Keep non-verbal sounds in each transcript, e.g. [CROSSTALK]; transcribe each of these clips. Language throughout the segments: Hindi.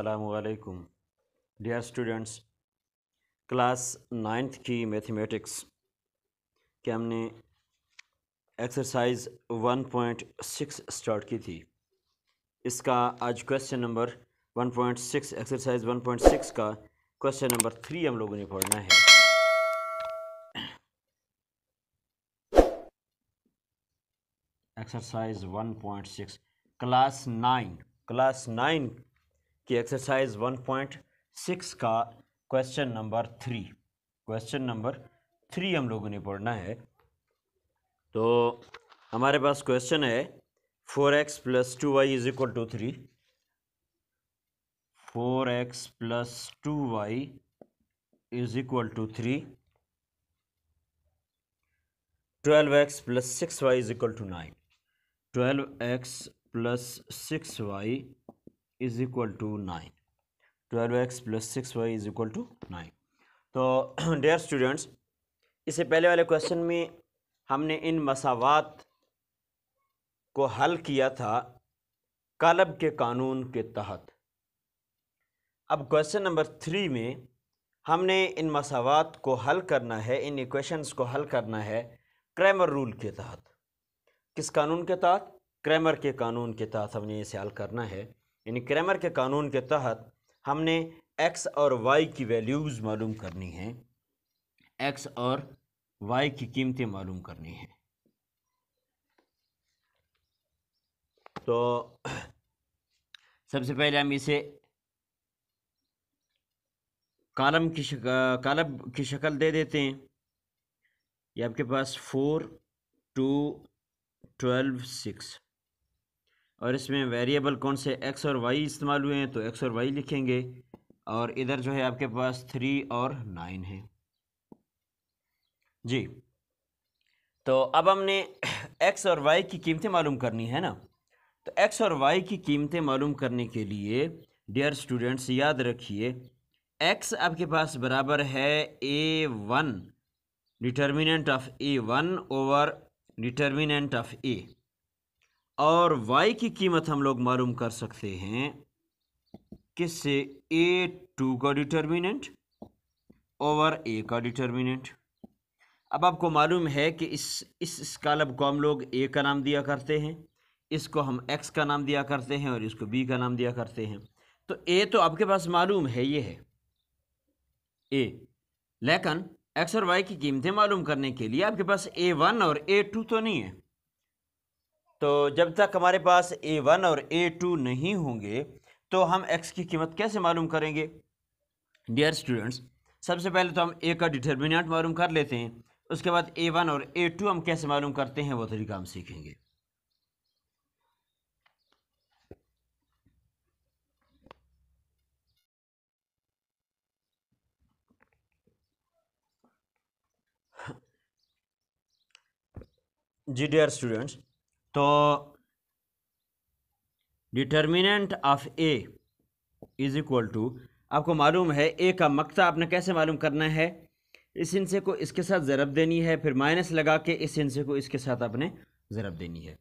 असलकुम डियर स्टूडेंट्स क्लास नाइन्थ की मैथमेटिक्स के हमने एक्सरसाइज 1.6 स्टार्ट की थी इसका आज क्वेश्चन नंबर 1.6 एक्सरसाइज 1.6 का क्वेश्चन नंबर थ्री हम लोगों ने पढ़ना है exercise 1.6 class nine class nine कि एक्सरसाइज 1.6 का question number three question number three हम लोगों ने पढ़ना है तो हमारे पास क्वेश्चन है four x plus two y is equal to three four x plus two y is equal to three twelve x plus six y is equal to nine twelve x plus six y is equal to nine twelve x plus six y is equal to nine तो डेयर [CLEARS THROAT] स्टूडेंट्स इससे पहले वाले क्वेश्चन में हमने इन मसावत को हल किया था कलब के कानून के तहत अब क्वेश्चन नंबर थ्री में हमने इन मसावत को हल करना है इन इक्वेशंस को हल करना है क्रैमर रूल के तहत किस कानून के तहत क्रैमर के कानून के तहत हमने इसे हल करना है यानी क्रैमर के कानून के तहत हमने एक्स और वाई की वैल्यूज़ मालूम करनी है एक्स और वाई की कीमतें मालूम करनी हैं तो सबसे पहले हम इसे कालम की कालम की शक्ल दे देते हैं ये आपके पास फोर टू ट्वेल्व सिक्स और इसमें वेरिएबल कौन से एक्स और वाई इस्तेमाल हुए हैं तो एक्स और वाई लिखेंगे और इधर जो है आपके पास थ्री और नाइन है जी तो अब हमने एक्स और वाई की कीमतें मालूम करनी है ना तो एक्स और वाई की कीमतें मालूम करने के लिए डियर स्टूडेंट्स याद रखिए एक्स आपके पास बराबर है A one determinant of A one over determinant of A और y की कीमत हम लोग मालूम कर सकते हैं किससे ए टू का डिटर्मिनेंट ओवर ए का डिटर्मिनेंट अब आपको मालूम है कि इस इस स्कालब को हम लोग ए का नाम दिया करते हैं इसको हम एक्स का नाम दिया करते हैं और इसको बी का नाम दिया करते हैं तो ए तो आपके पास मालूम है ये है ए लेकिन एक्स और वाई की कीमतें मालूम करने के लिए आपके पास ए वन और ए टू तो नहीं है तो जब तक हमारे पास ए वन और ए टू नहीं होंगे तो हम एक्स की कीमत कैसे मालूम करेंगे डियर स्टूडेंट्स सबसे पहले तो हम ए का डिटर्मिनेंट मालूम कर लेते हैं उसके बाद ए वन और ए टू हम कैसे मालूम करते हैं वो तरीका हम सीखेंगे जी डियर स्टूडेंट्स तो determinant of A is equal to आपको मालूम है ए का मकता आपने कैसे मालूम करना है इस हिंसे को इसके साथ ज़रब देनी है फिर माइनस लगा के इस हिंसे को इसके साथ आपने ज़रब देनी है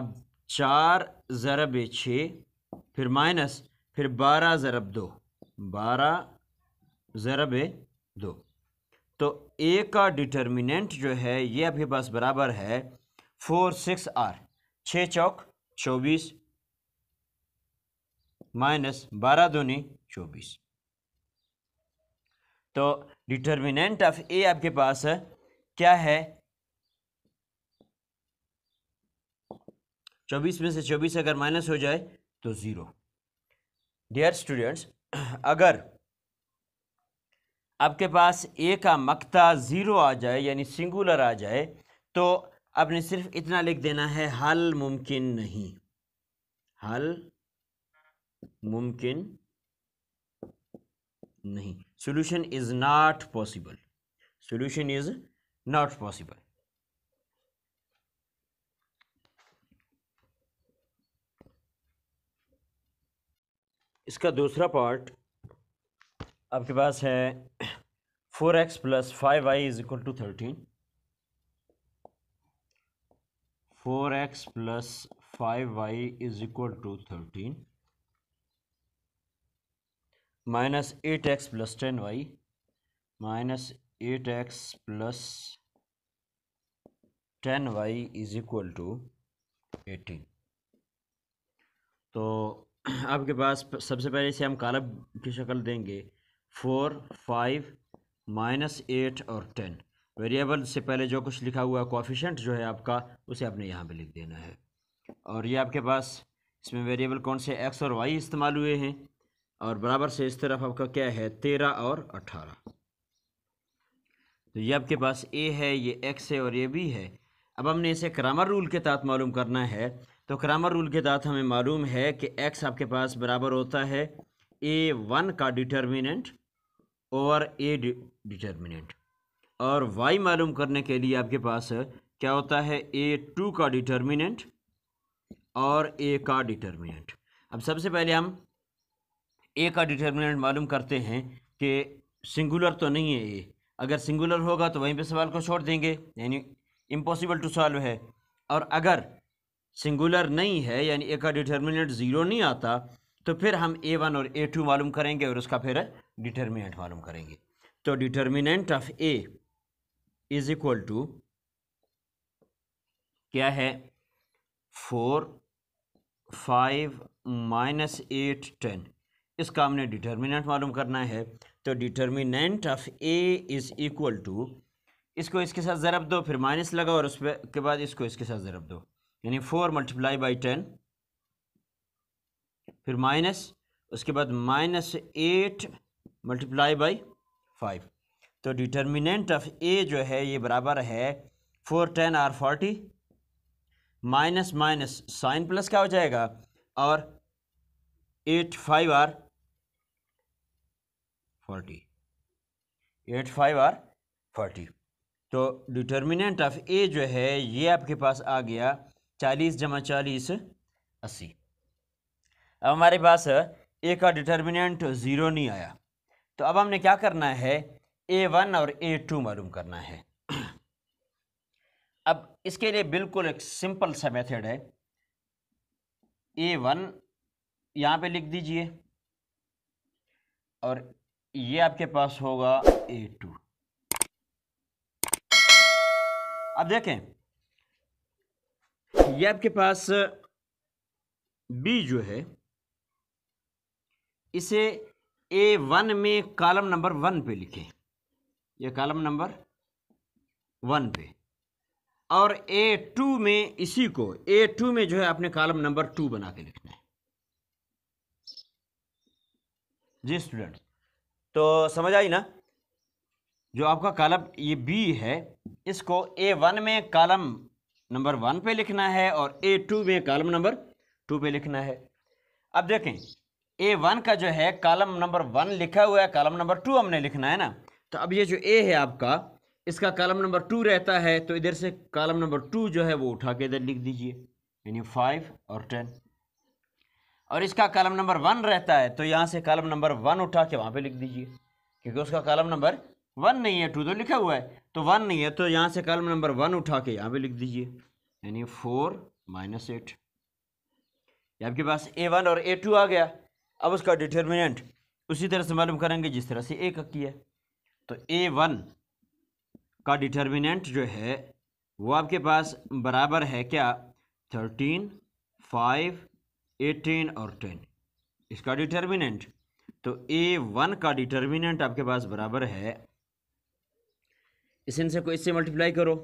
अब चार ज़रब छः फिर माइनस फिर बारह ज़रब दो बारह ज़रब दो तो ए का डिटर्मिनेंट जो है ये आपके पास बराबर है फोर सिक्स आर छः चौक चौबीस माइनस बारह दूनी चौबीस तो डिटर्मिनेंट ऑफ ए आपके पास है क्या है चौबीस में से चौबीस अगर माइनस हो जाए तो ज़ीरो डियर स्टूडेंट्स अगर आपके पास ए का मकता ज़ीरो आ जाए यानी सिंगुलर आ जाए तो आपने सिर्फ इतना लिख देना है हल मुमकिन नहीं हल मुमकिन नहीं solution is not possible solution is not possible इसका दूसरा पार्ट आपके पास है four x plus five y is equal to thirteen four x plus five y is equal to thirteen minus eight x plus ten y minus eight x plus ten y is equal to eighteen तो [CLEARS THROAT] आपके पास सबसे पहले इसे हम कालब की शक्ल देंगे फोर फाइव माइनस एट और टेन वेरिएबल से पहले जो कुछ लिखा हुआ है कॉफिशेंट जो है आपका उसे आपने यहाँ पे लिख देना है और ये आपके पास इसमें वेरिएबल कौन से एक्स और वाई इस्तेमाल हुए हैं और बराबर से इस तरफ आपका क्या है तेरह और अट्ठारह तो ये आपके पास ए है ये एक्स है और ये बी है अब हमने इसे क्रामर रूल के तहत मालूम करना है तो क्रामर रूल के तहत हमें मालूम है कि एक्स आपके पास बराबर होता है ए वन का डिटर्मिनेंट और ए डिटर्मिनेंट और वाई मालूम करने के लिए आपके पास क्या होता है ए टू का डिटर्मिनेंट और ए का डिटर्मिनेंट अब सबसे पहले हम ए का डिटर्मिनेंट मालूम करते हैं कि सिंगुलर तो नहीं है ए अगर सिंगुलर होगा तो वहीं पे सवाल को छोड़ देंगे यानी इम्पॉसिबल टू सॉल्व है और अगर सिंगुलर नहीं है यानी ए का डिटर्मिनेंट ज़ीरो नहीं आता तो फिर हम ए वन और ए टू मालूम करेंगे और उसका फिर डिटर्मिनेंट मालूम करेंगे तो determinant of A is equal to क्या है four five minus eight ten इसका हमने डिटर्मिनेंट मालूम करना है तो determinant of A is equal to इसको इसके साथ ज़रब दो फिर माइनस लगा और उसके के बाद इसको इसके साथ ज़रब दो यानी फोर मल्टीप्लाई बाई टेन फिर माइनस उसके बाद minus eight multiply by five तो डिटर्मिनेंट ऑफ ए जो है ये बराबर है four ten are forty minus minus sign plus क्या हो जाएगा और eight five are forty eight five are forty तो डिटर्मिनेंट ऑफ ए जो है ये आपके पास आ गया चालीस जमा चालीस अस्सी अब हमारे पास ए का डिटर्मिनेंट ज़ीरो नहीं आया तो अब हमने क्या करना है ए वन और ए टू मालूम करना है अब इसके लिए बिल्कुल एक सिंपल सा मेथड है ए वन यहाँ पे लिख दीजिए और ये आपके पास होगा ए टू अब देखें ये आपके पास बी जो है इसे ए वन में कॉलम नंबर वन पे लिखें ये कॉलम नंबर वन पे और ए टू में इसी को ए टू में जो है आपने कॉलम नंबर टू बना के लिखना है जी स्टूडेंट तो समझ आई ना जो आपका कॉलम ये बी है इसको ए वन में कॉलम नंबर वन पे लिखना है और ए टू में कॉलम नंबर टू पे लिखना है अब देखें ए वन का जो है कॉलम नंबर वन लिखा हुआ है कॉलम नंबर टू हमने लिखना है ना तो अब ये जो ए है आपका इसका कॉलम नंबर टू रहता है तो इधर से कॉलम नंबर टू जो है वो उठा के इधर लिख दीजिए यानी फाइव और टेन और इसका कॉलम नंबर वन रहता है तो यहाँ से कॉलम नंबर वन उठा के वहाँ पे लिख दीजिए क्योंकि उसका कॉलम नंबर वन नहीं है टू तो लिखा हुआ है तो वन नहीं है तो यहाँ से कॉलम नंबर वन उठा के यहाँ पे लिख दीजिए यानी फोर माइनस एट आपके पास ए वन और ए टू आ गया अब उसका डिटर्मिनेंट उसी तरह से मालूम करेंगे जिस तरह से ए का किया तो ए वन का डिटर्मिनेंट जो है वो आपके पास बराबर है क्या थर्टीन फाइव एटीन और टेन इसका डिटर्मिनेंट तो ए वन का डिटर्मिनेंट आपके पास बराबर है इस इनसे को इससे मल्टीप्लाई करो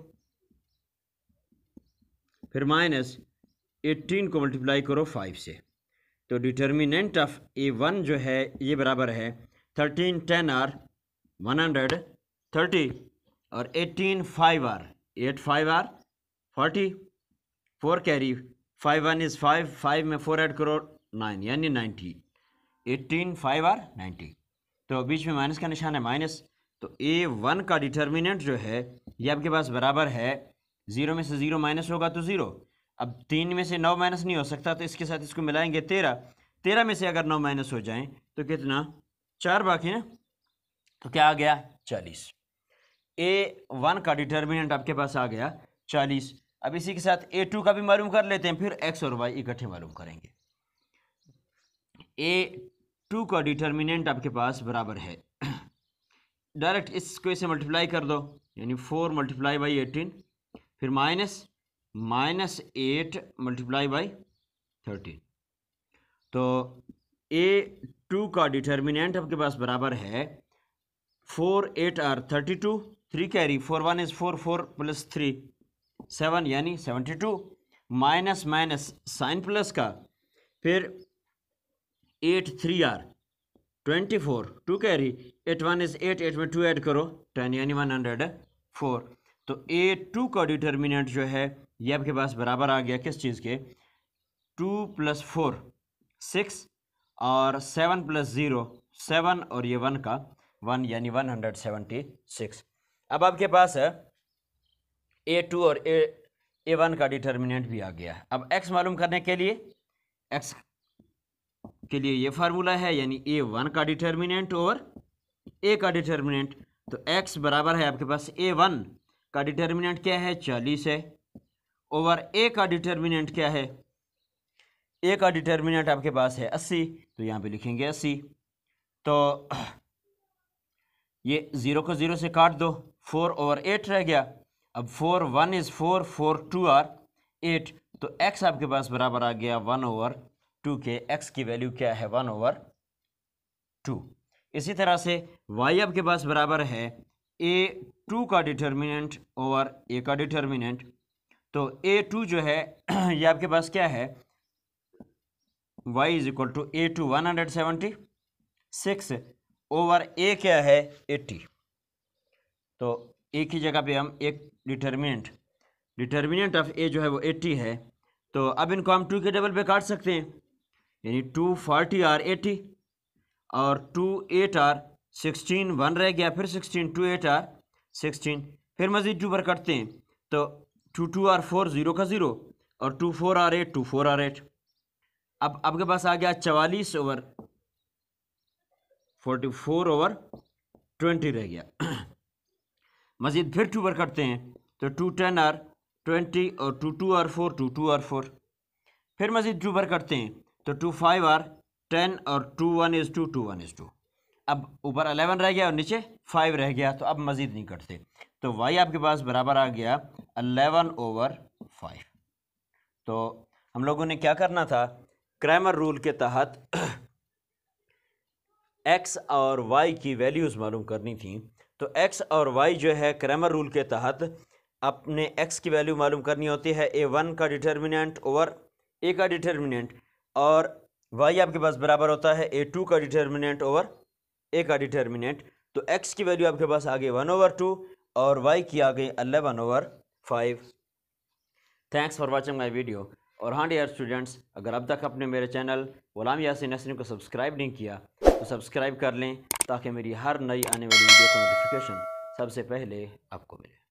फिर माइनस एटीन को मल्टीप्लाई करो फाइव से तो डिटर्मिनेंट ऑफ ए वन जो है ये बराबर है thirteen ten are one hundred thirty और eighteen five are eight five are forty four carry five one is five five में फोर एड करो नाइन यानी ninety eighteen five are ninety तो बीच में माइनस का निशान है माइनस तो ए वन का डिटर्मिनेंट जो है ये आपके पास बराबर है ज़ीरो में से ज़ीरो माइनस होगा तो ज़ीरो अब तीन में से नौ माइनस नहीं हो सकता तो इसके साथ इसको मिलाएंगे तेरह तेरह में से अगर नौ माइनस हो जाएं तो कितना चार बाकी ना तो क्या आ गया चालीस ए वन का डिटर्मिनेंट आपके पास आ गया चालीस अब इसी के साथ ए टू का भी मालूम कर लेते हैं फिर एक्स और वाई इकट्ठे मालूम करेंगे ए टू का डिटर्मिनेंट आपके पास बराबर है डायरेक्ट इसको इसे मल्टीप्लाई कर दो यानी फोर मल्टीप्लाई बाई एटीन फिर minus minus eight multiply by thirteen तो ए टू का डिटर्मिनेंट आपके पास बराबर है four eight are thirty two three carry four one is four four plus three seven यानी seventy two minus minus sign plus का फिर eight three are twenty four two carry eight one is eight eight में टू ऐड करो टेन यानी वन हंड्रेड फोर तो ए टू का डिटर्मिनेंट जो है ये आपके पास बराबर आ गया किस चीज़ के टू प्लस फोर सिक्स और सेवन प्लस ज़ीरो सेवन और ये वन का वन यानी वन हंड्रेड सेवेंटी सिक्स अब आपके पास ए टू और ए ए वन का डिटर्मिनेंट भी आ गया अब एक्स मालूम करने के लिए एक्स के लिए ये फार्मूला है यानी ए वन का डिटर्मिनेंट और ए का डिटर्मिनेंट तो एक्स बराबर है आपके पास ए वन का डिटर्मिनेंट क्या है चालीस है ओवर ए का डिटर्मिनेंट क्या है ए का डिटर्मिनेंट आपके पास है अस्सी तो यहाँ पे लिखेंगे अस्सी तो ये ज़ीरो को ज़ीरो से काट दो फोर ओवर एट रह गया अब four one is four four two are eight तो एक्स आपके पास बराबर आ गया वन ओवर टू के एक्स की वैल्यू क्या है वन ओवर टू इसी तरह से वाई आपके पास बराबर है ए टू का डिटर्मिनेंट ओवर ए का डिटर्मिनेंट तो ए टू जो है [CLEARS THROAT] ये आपके पास क्या है y is equal to A two one hundred seventy six over A क्या है एट्टी तो एक ही जगह पे हम एक डिटर्मिनेंट डिटर्मिनेंट ऑफ ए जो है वो एट्टी है तो अब इनको हम टू के टेबल पे काट सकते हैं यानी टू फोर्टी आर एटी और two eight are sixteen one रह गया फिर sixteen two eight are sixteen फिर मज़ीद टू पर काटते हैं तो two two are four zero का ज़ीरो और two four are eight two four are eight अब आपके पास आ गया चवालीस over forty four over twenty रह गया [CLEARS THROAT] मजीद फिर टू पर करते हैं तो टू टेन आर ट्वेंटी और to two are four two two are four फिर मजीद टू पर करते हैं तो टू फाइव आर टेन और two one is two two one is two अब ऊपर अलेवन रह गया और नीचे फाइव रह गया तो अब मज़ीद नहीं करते तो वाई आपके पास बराबर आ गया अलेवन ओवर फाइव तो हम लोगों ने क्या करना था क्रैमर रूल के तहत [CLEARS THROAT] एक्स और वाई की वैल्यूज़ मालूम करनी थी तो एक्स और वाई जो है क्रैमर रूल के तहत अपने एक्स की वैल्यू मालूम करनी होती है ए वन का डिटर्मिनेंट ओवर ए का डिटर्मिनेंट और वाई आपके पास बराबर होता है ए टू का डिटर्मिनेंट ओवर ए का डिटर्मिनेंट तो एक्स की वैल्यू आपके पास आ गई वन ओवर टू और वाई की आ गई eleven over five thanks for watching my video और हाँ डियर स्टूडेंट्स अगर अब तक आपने मेरे चैनल गुलाम यासिन नसर को सब्सक्राइब नहीं किया तो सब्सक्राइब कर लें ताकि मेरी हर नई आने वाली वीडियो का नोटिफिकेशन सबसे पहले आपको मिले